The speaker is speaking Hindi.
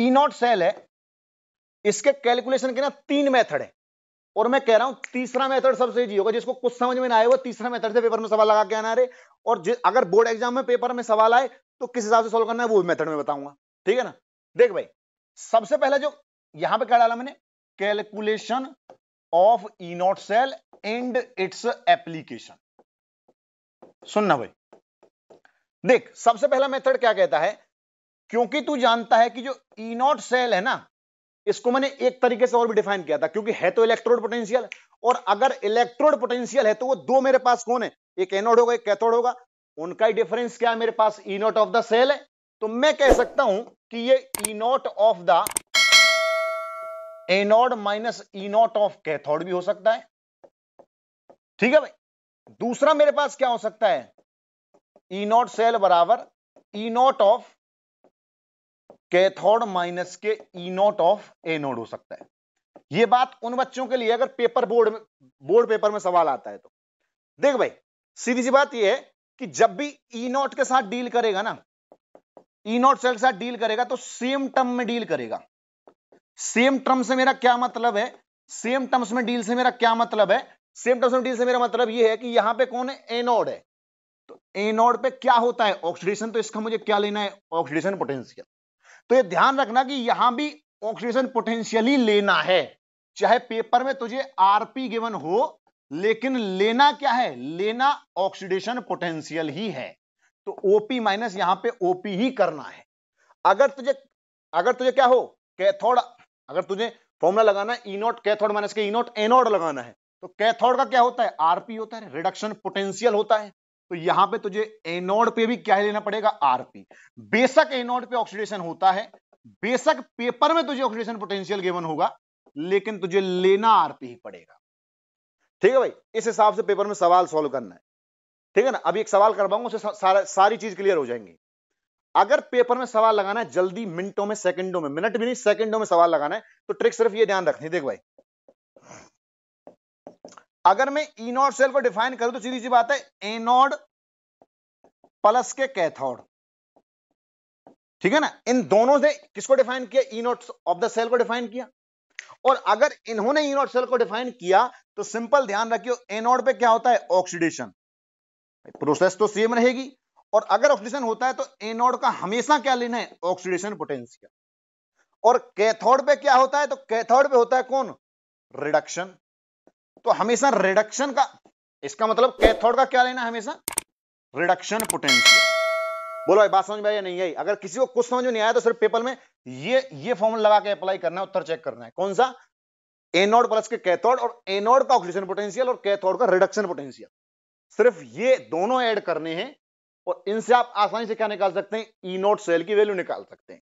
ई नॉट सेल है इसके कैलकुलेशन के ना तीन मेथड है और मैं कह रहा हूं तीसरा मेथड सबसे इजी होगा जिसको कुछ समझ में ना आए वो तीसरा मेथड से पेपर में सवाल लगा के आना रहे और अगर बोर्ड एग्जाम में पेपर में सवाल आए तो किस हिसाब से सोल्व करना है वो मेथड में बताऊंगा ठीक है ना देख भाई सबसे पहला जो यहां पर क्या डाला मैंने calculation of E naught cell and its application सुनना भाई देख सबसे पहला मेथड क्या कहता है क्योंकि तू जानता है कि जो ई नॉट सेल है ना इसको मैंने एक तरीके से और भी डिफाइन किया था क्योंकि है तो इलेक्ट्रोड पोटेंशियल और अगर इलेक्ट्रोड पोटेंशियल है तो वो दो मेरे पास कौन है एक एनोड होगा एक कैथोड होगा उनका ही डिफरेंस क्या है मेरे पास E naught of the cell है तो मैं कह सकता हूं कि ये E naught of the anode minus E naught of cathode भी हो सकता है ठीक है भाई दूसरा मेरे पास क्या हो सकता है ई नॉट सेल बराबर E naught of cathode minus के E naught of anode हो सकता है ये बात उन बच्चों के लिए अगर पेपर बोर्ड में बोर्ड पेपर में सवाल आता है तो देख भाई सीधी सी बात यह है कि जब भी ई e नोट के साथ डील करेगा ना ई नोट सेल के साथ डील करेगा तो सेम टर्म में डील करेगा सेम टर्म से मेरा क्या मतलब है सेम टर्म्स में डील से मेरा क्या मतलब है सेम टर्म्स में डील से मेरा मतलब यह है कि यहां पे कौन है एनोड है तो एनोड पे क्या होता है ऑक्सीडेशन तो इसका मुझे क्या लेना है ऑक्सीडेशन पोटेंशियल तो ये ध्यान रखना कि यहां भी ऑक्सीडेशन पोटेंशियली लेना है चाहे पेपर में तुझे आरपी गिवन हो लेकिन लेना क्या है लेना ऑक्सीडेशन पोटेंशियल ही है तो ओपी माइनस यहां पे ओपी ही करना है अगर तुझे अगर तुझे क्या हो कैथोड अगर तुझे फॉर्मुला लगाना है इनोट कैथोड माइनस के इनोट एनोड लगाना है तो कैथोड का क्या होता है आरपी होता है रिडक्शन पोटेंशियल होता है तो यहां पे तुझे एनोड पे भी क्या लेना पड़ेगा आरपी बेसक एनोड पे ऑक्सीडेशन होता है बेसक पेपर में तुझे ऑक्सीडेशन पोटेंशियल गेवन होगा लेकिन तुझे लेना आरपी ही पड़ेगा ठीक है भाई इस हिसाब से पेपर में सवाल सॉल्व करना है ठीक है ना अभी एक सवाल करवाऊंगा उससे सारा सारी चीज क्लियर हो जाएंगे अगर पेपर में सवाल लगाना है जल्दी मिनटों में सेकंडों में मिनट भी नहीं सेकंडों में सवाल लगाना है तो ट्रिक सिर्फ ये ध्यान रखनी देख भाई अगर मैं इनोड सेल को डिफाइन करूं तो सीधी सी बात है एनोड प्लस के कैथोड ठीक है ना इन दोनों से किसको डिफाइन किया इनोड ऑफ द सेल को डिफाइन किया और अगर इन्होंने इनोड सेल को डिफाइन किया तो सिंपल ध्यान रखियो एनोड पे क्या होता है ऑक्सीडेशन प्रोसेस तो सेम रहेगी और अगर ऑक्सीडेशन होता है तो एनोड का हमेशा क्या लेना है ऑक्सीडेशन पोटेंशियल और कैथोड पे क्या होता है तो कैथोड पे होता है कौन रिडक्शन तो हमेशा रिडक्शन का इसका मतलब कैथोड का क्या लेना हमेशा रिडक्शन पोटेंशियल बोलो भाई बात समझ में आई नहीं आई अगर किसी को कुछ समझ में नहीं आया तो सिर्फ पेपर में ये ये फॉर्मूला लगा के अप्लाई करना है उत्तर चेक करना है कौन सा एनोड प्लस के कैथोड और एनोड का ऑक्सीजन पोटेंशियल और कैथोड का रिडक्शन पोटेंशियल सिर्फ ये दोनों ऐड करने हैं और इनसे आप आसानी से क्या निकाल सकते हैं ई नोट सेल की वैल्यू निकाल सकते हैं